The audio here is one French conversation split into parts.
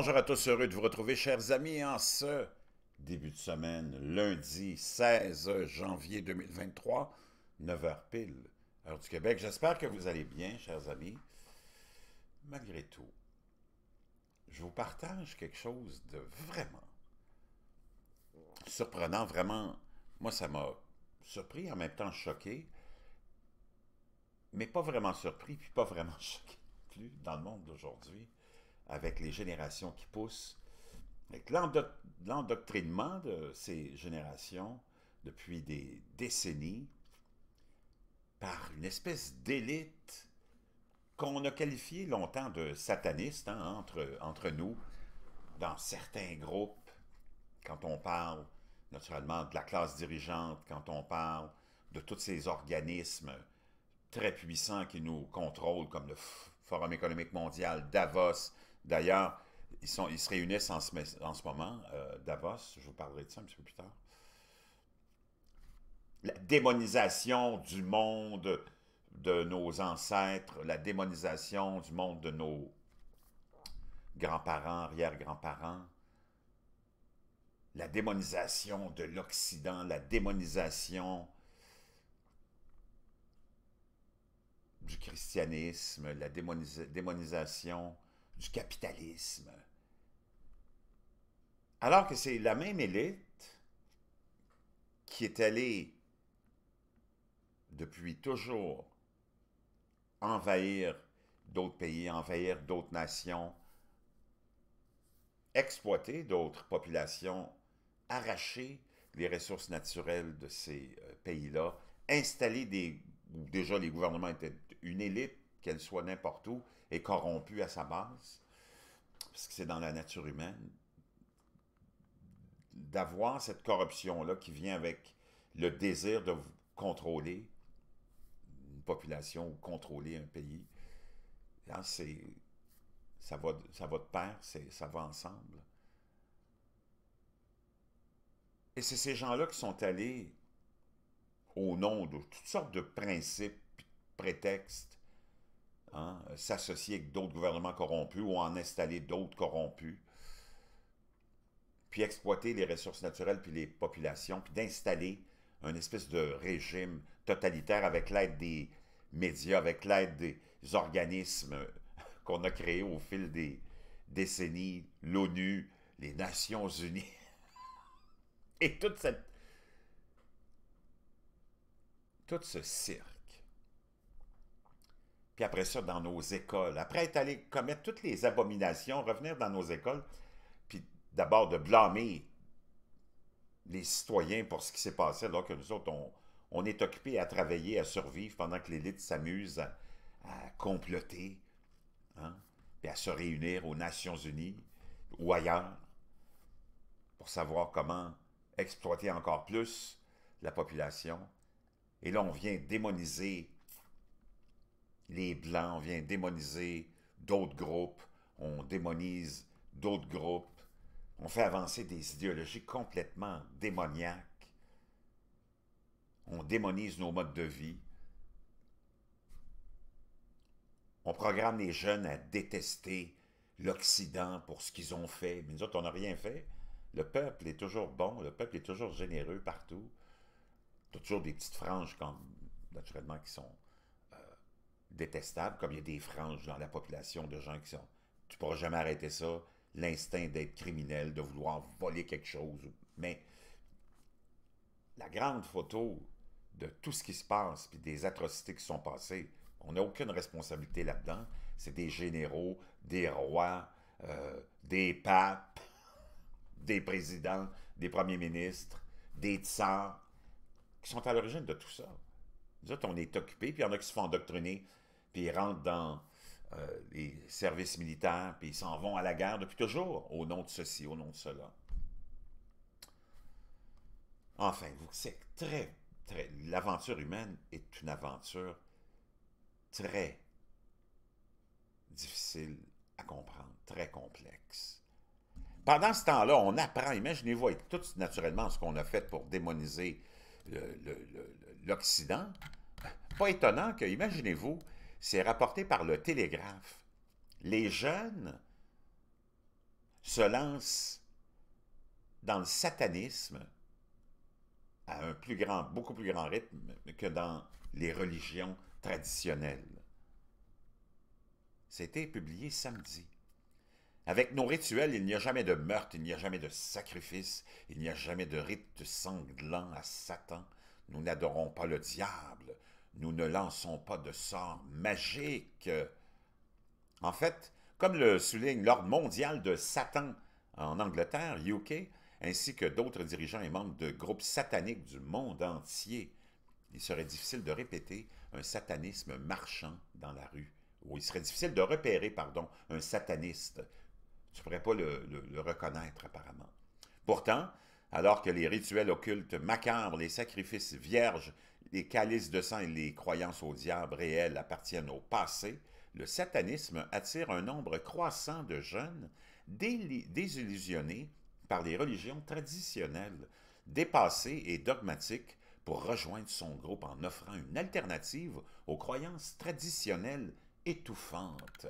bonjour à tous, heureux de vous retrouver, chers amis, en ce début de semaine, lundi 16 janvier 2023, 9h pile, heure du Québec. J'espère que vous allez bien, chers amis. Malgré tout, je vous partage quelque chose de vraiment surprenant, vraiment, moi ça m'a surpris, en même temps choqué, mais pas vraiment surpris, puis pas vraiment choqué plus dans le monde d'aujourd'hui avec les générations qui poussent, avec l'endoctrinement de ces générations depuis des décennies par une espèce d'élite qu'on a qualifiée longtemps de sataniste hein, entre nous, dans certains groupes, quand on parle naturellement de la classe dirigeante, quand on parle de tous ces organismes très puissants qui nous contrôlent, comme le Forum économique mondial, Davos, D'ailleurs, ils, se réunissent en ce, moment, euh, Davos, je vous parlerai de ça un petit peu plus tard. La démonisation du monde de nos ancêtres, la démonisation du monde de nos grands-parents, arrière-grands-parents, la démonisation de l'Occident, la démonisation du christianisme, la démonisation du capitalisme. Alors que c'est la même élite qui est allée depuis toujours envahir d'autres pays, envahir d'autres nations, exploiter d'autres populations, arracher les ressources naturelles de ces euh, pays-là, installer des... déjà les gouvernements étaient une élite qu'elle soit n'importe où, est corrompue à sa base, parce que c'est dans la nature humaine, d'avoir cette corruption-là qui vient avec le désir de contrôler une population ou contrôler un pays, là, hein, c'est, ça, va, ça va de pair, ça va ensemble. Et c'est ces gens-là qui sont allés au nom de toutes sortes de principes, prétextes, Hein, s'associer avec d'autres gouvernements corrompus ou en installer d'autres corrompus, puis exploiter les ressources naturelles puis les populations, puis d'installer un espèce de régime totalitaire avec l'aide des médias, avec l'aide des organismes qu'on a créés au fil des décennies, l'ONU, les Nations Unies, et toute cette... tout ce cirque puis après ça, dans nos écoles. Après être allé commettre toutes les abominations, revenir dans nos écoles, puis d'abord de blâmer les citoyens pour ce qui s'est passé, alors que nous autres, on, est occupés à travailler, à survivre, pendant que l'élite s'amuse à, à, comploter, hein, puis à se réunir aux Nations Unies ou ailleurs pour savoir comment exploiter encore plus la population. Et là, on vient démoniser les Blancs, viennent vient démoniser d'autres groupes, on démonise d'autres groupes, on fait avancer des idéologies complètement démoniaques, on démonise nos modes de vie, on programme les jeunes à détester l'Occident pour ce qu'ils ont fait, mais nous autres, on n'a rien fait. Le peuple est toujours bon, le peuple est toujours généreux partout. toujours des petites franges, comme, naturellement, qui sont détestable, comme il y a des franges dans la population de gens qui sont... Tu pourras jamais arrêter ça, l'instinct d'être criminel, de vouloir voler quelque chose. Mais la grande photo de tout ce qui se passe, puis des atrocités qui sont passées, on n'a aucune responsabilité là-dedans. C'est des généraux, des rois, euh, des papes, des présidents, des premiers ministres, des tsars, qui sont à l'origine de tout ça. Nous autres, on est occupés, puis il y en a qui se font endoctriner, puis ils rentrent dans euh, les services militaires, puis ils s'en vont à la guerre depuis toujours, au nom de ceci, au nom de cela. Enfin, vous savez, très, très, l'aventure humaine est une aventure très difficile à comprendre, très complexe. Pendant ce temps-là, on apprend, imaginez-vous, tout naturellement ce qu'on a fait pour démoniser le, l'Occident, pas étonnant que, imaginez-vous, c'est rapporté par le Télégraphe. Les jeunes se lancent dans le satanisme à un plus grand, beaucoup plus grand rythme que dans les religions traditionnelles. C'était publié samedi. Avec nos rituels, il n'y a jamais de meurtre, il n'y a jamais de sacrifice, il n'y a jamais de rite sanglant à Satan. Nous n'adorons pas le diable, nous ne lançons pas de sorts magique. En fait, comme le souligne l'Ordre mondial de Satan en Angleterre, UK, ainsi que d'autres dirigeants et membres de groupes sataniques du monde entier, il serait difficile de répéter un satanisme marchand dans la rue. Ou il serait difficile de repérer, pardon, un sataniste. Tu ne pourrais pas le reconnaître apparemment. Pourtant, alors que les rituels occultes macabres, les sacrifices vierges, les calices de sang et les croyances au diable réel appartiennent au passé, le satanisme attire un nombre croissant de jeunes désillusionnés par les religions traditionnelles, dépassées et dogmatiques, pour rejoindre son groupe en offrant une alternative aux croyances traditionnelles étouffantes.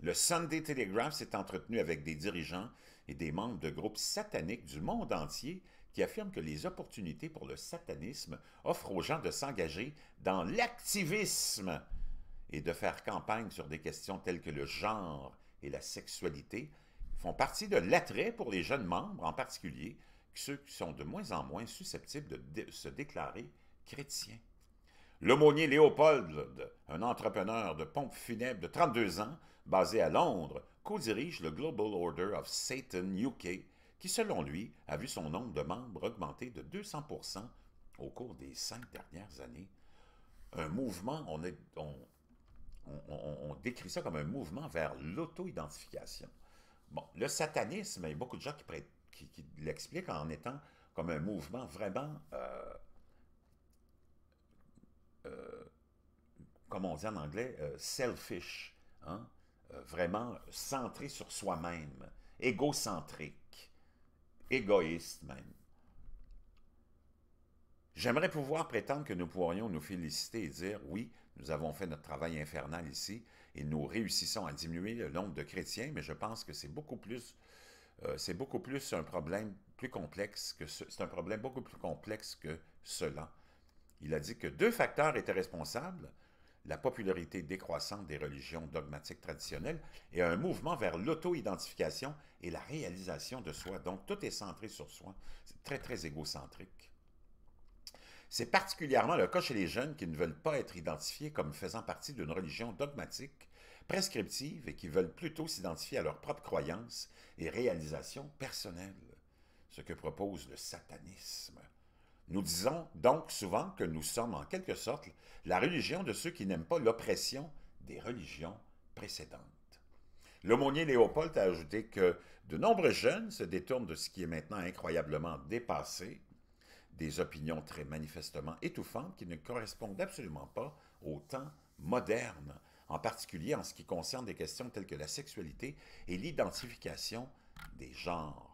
Le Sunday Telegraph s'est entretenu avec des dirigeants et des membres de groupes sataniques du monde entier qui affirment que les opportunités pour le satanisme offrent aux gens de s'engager dans l'activisme et de faire campagne sur des questions telles que le genre et la sexualité font partie de l'attrait pour les jeunes membres, en particulier ceux qui sont de moins en moins susceptibles de se déclarer chrétiens. L'aumônier Léopold, un entrepreneur de pompe funèbre de 32 ans, basé à Londres, co-dirige le Global Order of Satan UK, qui, selon lui, a vu son nombre de membres augmenter de 200 au cours des cinq dernières années. Un mouvement, on, est, on, décrit ça comme un mouvement vers l'auto-identification. Bon, le satanisme, il y a beaucoup de gens qui, l'expliquent en étant comme un mouvement vraiment, euh, euh, comme on dit en anglais, euh, selfish. Hein? Euh, vraiment centré sur soi-même, égocentrique, égoïste même. J'aimerais pouvoir prétendre que nous pourrions nous féliciter et dire oui, nous avons fait notre travail infernal ici et nous réussissons à diminuer le nombre de chrétiens, mais je pense que c'est beaucoup plus euh, c'est beaucoup plus un problème plus complexe que c'est un problème beaucoup plus complexe que cela. Il a dit que deux facteurs étaient responsables la popularité décroissante des religions dogmatiques traditionnelles et un mouvement vers l'auto-identification et la réalisation de soi. Donc, tout est centré sur soi. C'est très, très égocentrique. C'est particulièrement le cas chez les jeunes qui ne veulent pas être identifiés comme faisant partie d'une religion dogmatique, prescriptive et qui veulent plutôt s'identifier à leurs propres croyances et réalisation personnelle, ce que propose le satanisme. Nous disons donc souvent que nous sommes en quelque sorte la religion de ceux qui n'aiment pas l'oppression des religions précédentes. L'aumônier Léopold a ajouté que de nombreux jeunes se détournent de ce qui est maintenant incroyablement dépassé, des opinions très manifestement étouffantes qui ne correspondent absolument pas au temps moderne, en particulier en ce qui concerne des questions telles que la sexualité et l'identification des genres.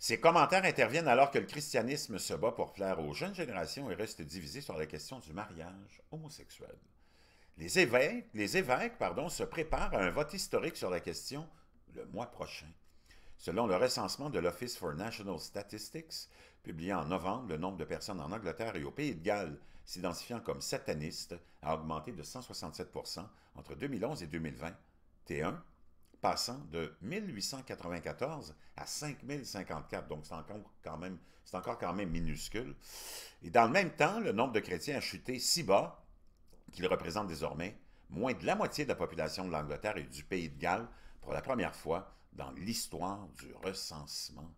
Ces commentaires interviennent alors que le christianisme se bat pour plaire aux jeunes générations et reste divisé sur la question du mariage homosexuel. Les évêques, se préparent à un vote historique sur la question le mois prochain. Selon le recensement de l'Office for National Statistics, publié en novembre, le nombre de personnes en Angleterre et au Pays de Galles s'identifiant comme satanistes a augmenté de 167 entre 2011 et 2020. T1 passant de 1894 à 5054, donc c'est encore, quand même, encore quand même minuscule. Et dans le même temps, le nombre de chrétiens a chuté si bas qu'il représente désormais moins de la moitié de la population de l'Angleterre et du pays de Galles pour la première fois dans l'histoire du recensement.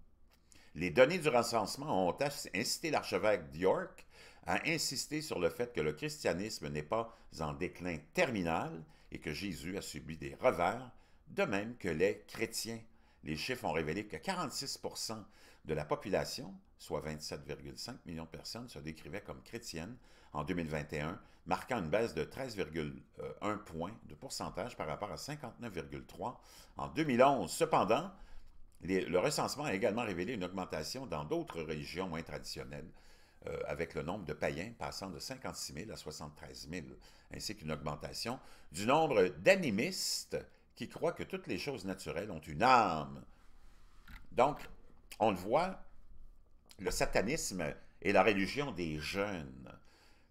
Les données du recensement ont incité l'archevêque d'York à insister sur le fait que le christianisme n'est pas en déclin terminal et que Jésus a subi des revers de même que les chrétiens. Les chiffres ont révélé que 46 de la population, soit 27,5 millions de personnes, se décrivaient comme chrétiennes en 2021, marquant une baisse de 13,1 points de pourcentage par rapport à 59,3 en 2011. Cependant, le recensement a également révélé une augmentation dans d'autres religions moins traditionnelles, euh, avec le nombre de païens passant de 56 000 à 73 000, ainsi qu'une augmentation du nombre d'animistes qui croit que toutes les choses naturelles ont une âme. Donc, on le voit, le satanisme est la religion des jeunes.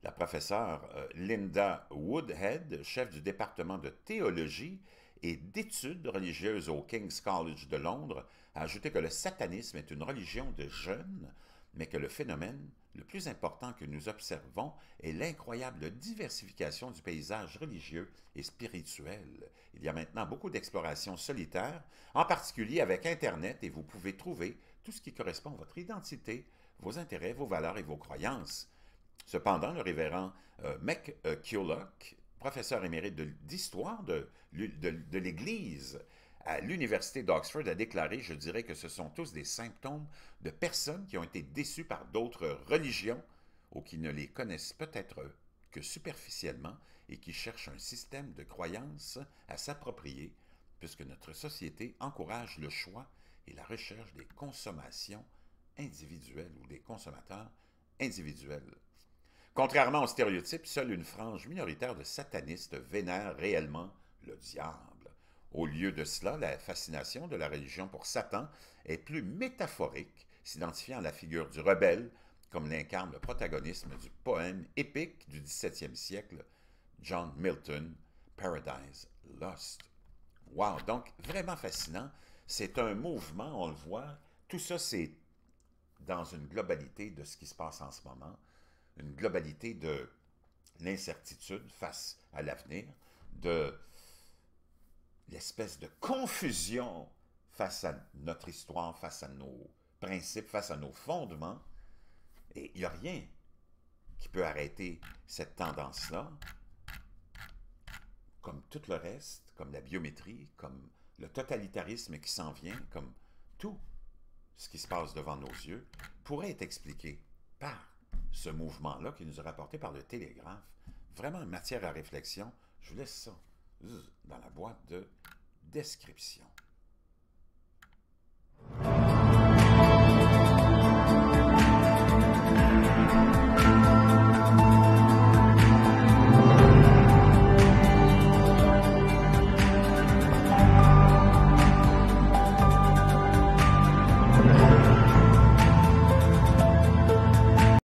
La professeure euh, Linda Woodhead, chef du département de théologie et d'études religieuses au King's College de Londres, a ajouté que le satanisme est une religion de jeunes, mais que le phénomène le plus important que nous observons est l'incroyable diversification du paysage religieux et spirituel. Il y a maintenant beaucoup d'explorations solitaires, en particulier avec Internet, et vous pouvez trouver tout ce qui correspond à votre identité, vos intérêts, vos valeurs et vos croyances. Cependant, le révérend euh, euh professeur émérite d'histoire de l'Église à l'Université d'Oxford a déclaré, je dirais que ce sont tous des symptômes de personnes qui ont été déçues par d'autres religions ou qui ne les connaissent peut-être que superficiellement et qui cherchent un système de croyance à s'approprier, puisque notre société encourage le choix et la recherche des consommations individuelles ou des consommateurs individuels. Contrairement aux stéréotypes, seule une frange minoritaire de satanistes vénère réellement le diable. Au lieu de cela, la fascination de la religion pour Satan est plus métaphorique, s'identifiant à la figure du rebelle, comme l'incarne le protagonisme du poème épique du XVIIe siècle, John Milton, Paradise Lost. Wow, donc vraiment fascinant. C'est un mouvement, on le voit. Tout ça, c'est dans une globalité de ce qui se passe en ce moment, une globalité de l'incertitude face à l'avenir, de l'espèce de confusion face à notre histoire, face à nos principes, face à nos fondements. Et il n'y a rien qui peut arrêter cette tendance-là, comme tout le reste, comme la biométrie, comme le totalitarisme qui s'en vient, comme tout ce qui se passe devant nos yeux, pourrait être expliqué par ce mouvement-là qui nous est rapporté par le télégraphe. Vraiment, matière à réflexion, je vous laisse ça dans la boîte de description.